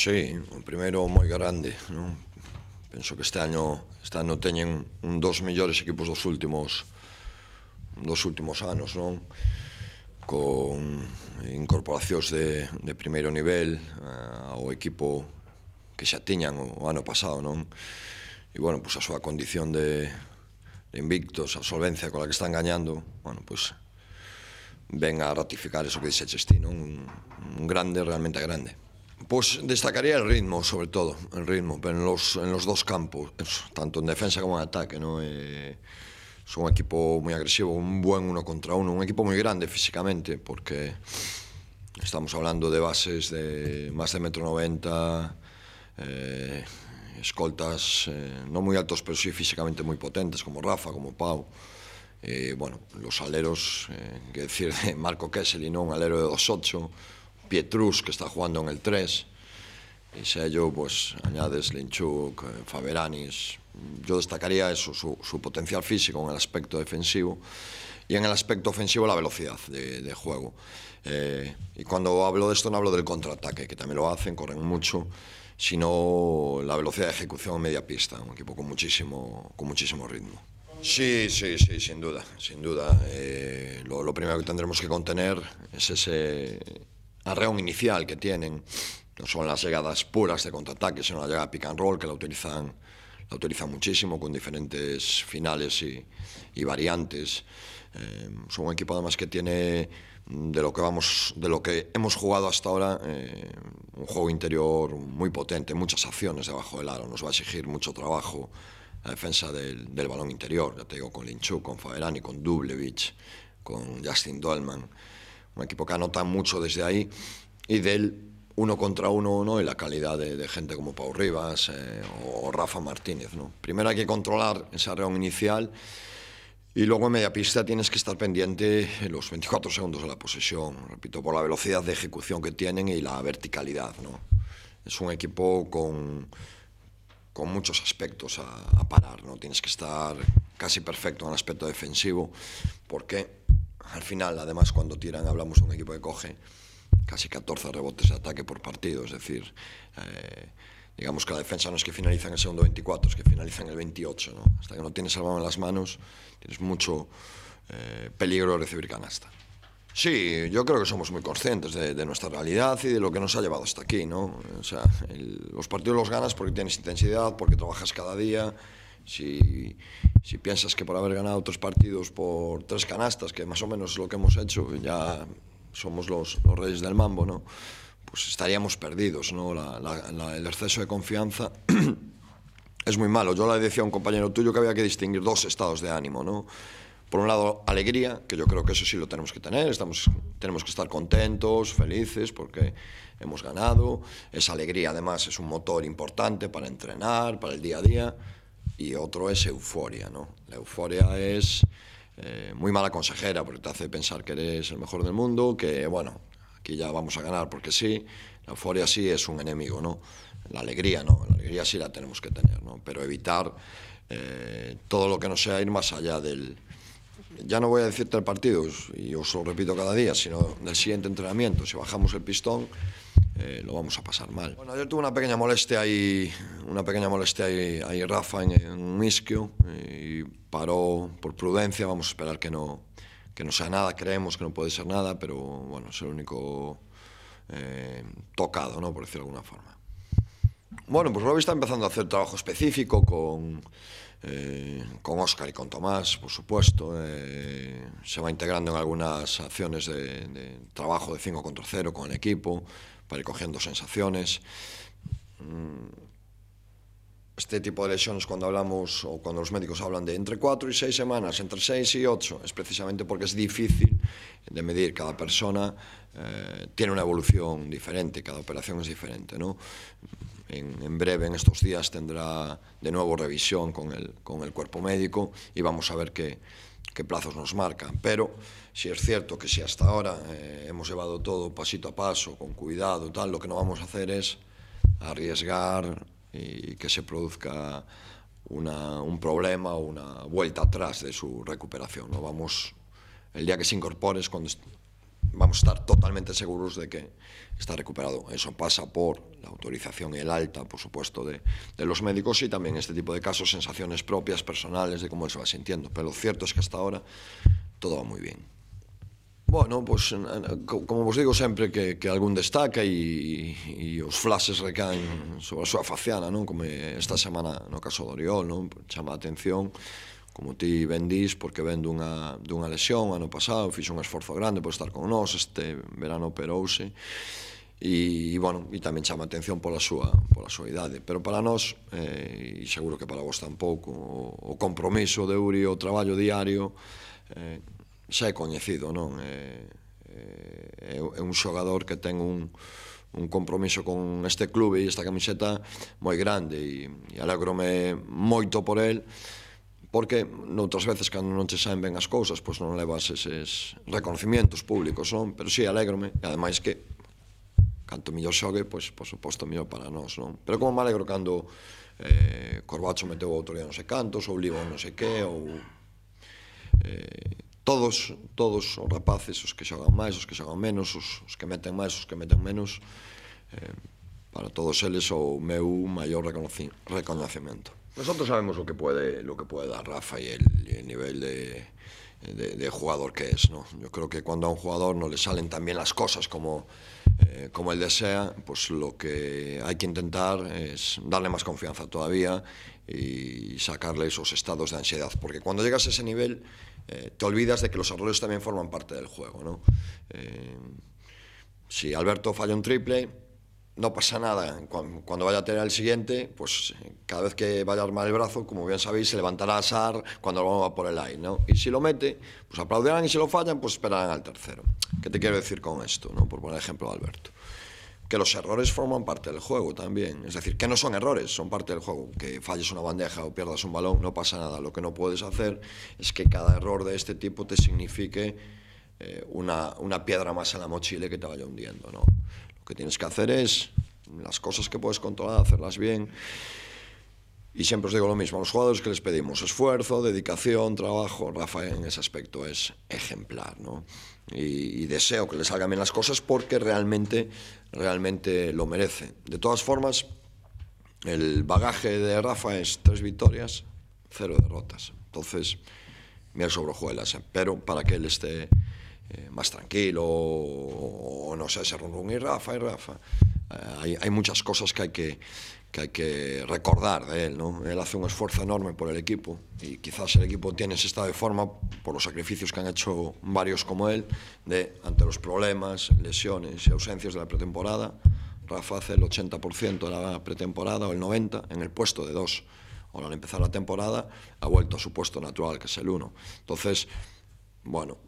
Sí, o primeiro moi grande, non? Penso que este ano, este ano teñen un dos mellores equipos dos últimos dos últimos anos, non? Con incorporacións de, de primeiro nivel eh, ao equipo que xa tiñan o, o ano pasado, non? E, bueno, pois a súa condición de, de invictos, a solvencia a que están gañando, bueno, pois ven a ratificar eso que dixe Chestino non? Un, un grande, realmente grande. Pues destacaría el ritmo, sobre todo, el ritmo, pero en los, en los dos campos, tanto en defensa como en ataque, ¿no? Eh, son un equipo muy agresivo, un buen uno contra uno, un equipo muy grande físicamente, porque estamos hablando de bases de más de metro noventa, eh, escoltas eh, no muy altos, pero sí físicamente muy potentes, como Rafa, como Pau. Eh, bueno, los aleros, eh, que decir, de Marco Kessel y no un alero de 2'8", Pietrus, que está jugando en el 3, y si a pues, añades Linchuk, eh, Faveranis, yo destacaría eso, su, potencial físico en el aspecto defensivo y en el aspecto ofensivo la velocidad de, juego. Eh, y cuando hablo de esto no hablo del contraataque, que también lo hacen, corren mucho, sino la velocidad de ejecución en media pista, un equipo con muchísimo, con muchísimo ritmo. Sí, sí, sí, sin duda, sin duda. Eh, lo primero que tendremos que contener es ese arreón inicial que tienen, no son las llegadas puras de contraataque, sino la llegada pick and roll que la utilizan, la utilizan muchísimo con diferentes finales y, variantes. Eh, son un equipo además que tiene de lo que vamos, de lo que hemos jugado hasta ahora, eh, un juego interior muy potente, muchas acciones debajo del aro, nos va a exigir mucho trabajo la defensa del, balón interior, ya te digo, con Linchuk, con Faberani, con Dublevich, con Justin Dolman un equipo que anota mucho desde ahí, y del uno contra uno, y la calidad de, gente como Pau Rivas eh, o Rafa Martínez. ¿no? Primero hay que controlar esa reunión inicial. Y luego en media pista tienes que estar pendiente los 24 segundos de la posesión, repito, por la velocidad de ejecución que tienen y la verticalidad. ¿no? Es un equipo con, con muchos aspectos a, parar, ¿no? tienes que estar casi perfecto en el aspecto defensivo, porque al final, además, cuando tiran, hablamos de un equipo que coge casi 14 rebotes de ataque por partido, es decir, eh, digamos que la defensa no es que finaliza en el segundo 24, es que finaliza en el 28, Hasta que no tienes el en las manos, tienes mucho eh, peligro de recibir canasta. Sí, yo creo que somos muy conscientes de, nuestra realidad y de lo que nos ha llevado hasta aquí, ¿no? O sea, los partidos los ganas porque tienes intensidad, porque trabajas cada día, si, piensas que por haber ganado tres partidos por tres canastas, que más o menos es lo que hemos hecho, ya somos los, reyes del mambo, pues estaríamos perdidos. ¿no? el exceso de confianza es muy malo. Yo le decía a un compañero tuyo que había que distinguir dos estados de ánimo. Por un lado, alegría, que yo creo que eso sí lo tenemos que tener, tenemos que estar contentos, felices, porque hemos ganado. Esa alegría, además, es un motor importante para entrenar, para el día a día y otro es euforia, ¿no? La euforia es eh, muy mala consejera porque te hace pensar que eres el mejor del mundo, que bueno, aquí ya vamos a ganar porque sí, la euforia sí es un enemigo, ¿no? La alegría no, la alegría sí la tenemos que tener, ¿no? Pero evitar eh, todo lo que no sea ir más allá del... Ya no voy a decirte el partido, y os lo repito cada día, sino del siguiente entrenamiento. Si bajamos el pistón, eh, lo vamos a pasar mal. Bueno, ayer tuve una pequeña molestia ahí, una pequeña molestia ahí, Rafa en, un isquio y paró por prudencia, vamos a esperar que no, que no sea nada, creemos que no puede ser nada, pero bueno, es el único eh, tocado, ¿no? por decirlo de alguna forma. Bueno, pues Robbie está empezando a hacer trabajo específico con, eh, con Oscar y con Tomás, por supuesto. se va integrando en algunas acciones de, de trabajo de 5 contra 0 con el equipo para sensaciones. Mm, este tipo de lesiones cuando hablamos o cuando los médicos hablan de entre 4 y 6 semanas, entre 6 y 8, es precisamente porque es difícil de medir. Cada persona eh, tiene una evolución diferente, cada operación es diferente. ¿no? En, en, breve, en estos días, tendrá de nuevo revisión con el, con el cuerpo médico y vamos a ver qué qué plazos nos marcan. Pero si es cierto que si hasta ahora eh, hemos llevado todo pasito a paso, con cuidado tal, lo que no vamos a hacer es arriesgar y que se produzca un problema o una vuelta atrás de su recuperación. ¿no? Vamos, el día que se incorpore es cuando vamos a estar totalmente seguros de que está recuperado. Eso pasa por la autorización, y el alta, por supuesto, de, de los médicos y también este tipo de casos, sensaciones propias, personales, de cómo se va sintiendo. Pero lo cierto es que hasta ahora todo va muy bien. Bueno, pues como vos digo sempre que, que algún destaca e, e os flashes recaen sobre a súa faciana, non? Como esta semana no caso de Oriol, non? Chama a atención como ti ben porque ven dunha, dunha lesión ano pasado, fixo un esforzo grande por estar con nós, este verano operouse, e, e bueno, e tamén chama atención pola súa, pola súa idade. Pero para nós, eh, e seguro que para vos tampouco, o, o compromiso de Uri, o traballo diario, eh, xa é coñecido, non? Eh, eh, é un xogador que ten un, un compromiso con este clube e esta camiseta moi grande e, e alegrome moito por el porque noutras veces cando non che saen ben as cousas pois non levas eses reconocimientos públicos son pero si sí, alegrome e ademais que canto millor xogue pois por suposto millor para nós non pero como me alegro cando eh, Corbacho meteu outro día non sei cantos ou Ligo non sei que ou eh, todos todos os rapaces os que xogan máis os que xogan menos os, os que meten máis os que meten menos eh, para todos eles o meu maior reconocimiento. Nosotros sabemos lo que puede, lo que puede dar Rafa y el, nivel de, jugador que es. ¿no? Yo creo que cuando a un jugador no le salen tan bien las cosas como, eh, como él desea, pues lo que hay que intentar es darle más confianza todavía y sacarle esos estados de ansiedad. Porque cuando llegas a ese nivel, eh, te olvidas de que los errores también forman parte del juego. ¿no? Eh, si Alberto falla un triple, no pasa nada. Cuando vaya a tener el siguiente, pues cada vez que vaya a armar el brazo, como bien sabéis, se levantará a SAR cuando lo vamos por el aire, Y si lo mete, pues aplaudirán y si lo fallan, pues esperarán al tercero. ¿Qué te quiero decir con esto, no? Por poner ejemplo a Alberto. Que los errores forman parte del juego también. Es decir, que no son errores, son parte del juego. Que falles una bandeja o pierdas un balón, no pasa nada. Lo que no puedes hacer es que cada error de este tipo te signifique eh, una, piedra más en la mochila que te vaya hundiendo, ¿no? que tienes que hacer es las cosas que puedes controlar, hacerlas bien. Y siempre os digo lo mismo, a los jugadores que les pedimos esfuerzo, dedicación, trabajo, Rafa en ese aspecto es ejemplar, ¿no? Y, y, deseo que les salgan bien las cosas porque realmente, realmente lo merece. De todas formas, el bagaje de Rafa es tres victorias, cero derrotas. Entonces, me sobrejuelas ¿eh? pero para que él esté eh, más tranquilo o, o no sé, se y Rafa y Rafa. Eh, hay, hay, muchas cosas que hay que, que hay que recordar de él, ¿no? Él hace un esfuerzo enorme por el equipo y quizás el equipo tiene ese estado de forma por los sacrificios que han hecho varios como él de ante los problemas, lesiones y ausencias de la pretemporada. Rafa hace el 80% de la pretemporada o el 90% en el puesto de dos. Ahora al empezar la temporada ha vuelto a su puesto natural, que es el 1. Entonces, bueno,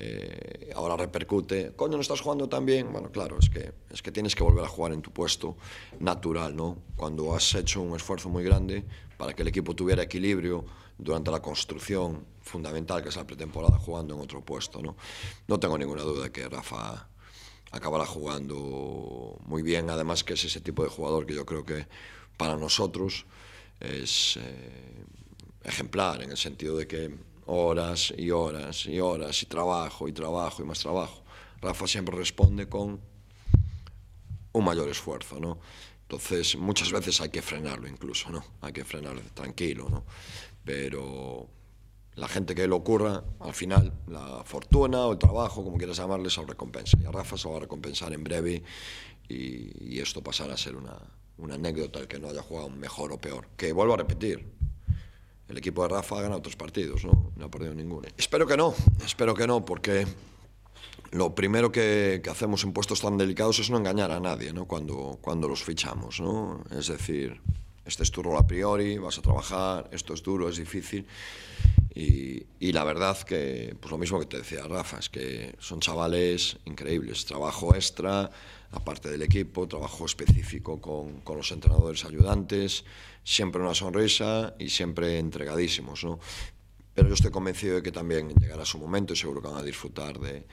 Eh, ahora repercute, coño, no estás jugando también? Bueno, claro, es que, es que tienes que volver a jugar en tu puesto natural, ¿no? Cuando has hecho un esfuerzo muy grande para que el equipo tuviera equilibrio durante la construcción fundamental que es la pretemporada jugando en otro puesto, ¿no? No tengo ninguna duda de que Rafa acabará jugando muy bien, además que es ese tipo de jugador que yo creo que para nosotros es eh, ejemplar en el sentido de que horas y horas y horas y trabajo y trabajo y más trabajo. Rafa siempre responde con un mayor esfuerzo, ¿no? Entonces, muchas veces hay que frenarlo incluso, ¿no? Hay que frenarlo tranquilo, ¿no? Pero la gente que lo ocurra, al final, la fortuna o el trabajo, como quieras llamarle, se lo recompensa. Y a Rafa se lo va a recompensar en breve y, esto pasará a ser una, una anécdota el que no haya jugado mejor o peor. Que vuelvo a repetir, el equipo de Rafa gana otros partidos, ¿no? No ha perdido ninguno. Espero que no, espero que no, porque lo primero que, hacemos en puestos tan delicados es no engañar a nadie, ¿no? Cuando, cuando los fichamos, Es decir, este es tu rol a priori, vas a trabajar, esto es duro, es difícil. Y, la verdad que, pues lo mismo que te decía Rafa, es que son chavales increíbles. Trabajo extra, aparte del equipo, trabajo específico con, con los entrenadores ayudantes, siempre una sonrisa y siempre entregadísimos, ¿no? Pero yo estoy convencido de que también llegará su momento y seguro que van a disfrutar de,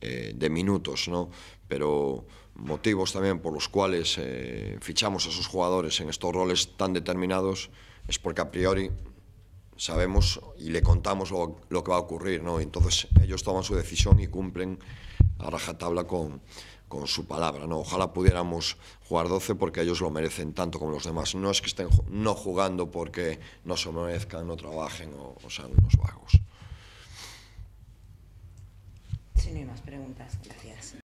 eh, de minutos, ¿no? Pero motivos también por los cuales eh, fichamos a esos jugadores en estos roles tan determinados es porque a priori sabemos y le contamos lo, que va a ocurrir, ¿no? Entonces ellos toman su decisión y cumplen a rajatabla con, con su palabra, ¿no? Ojalá pudiéramos jugar 12 porque ellos lo merecen tanto como los demás. No es que estén no jugando porque no se merezcan, no trabajen o, sean unos vagos. más preguntas, gracias.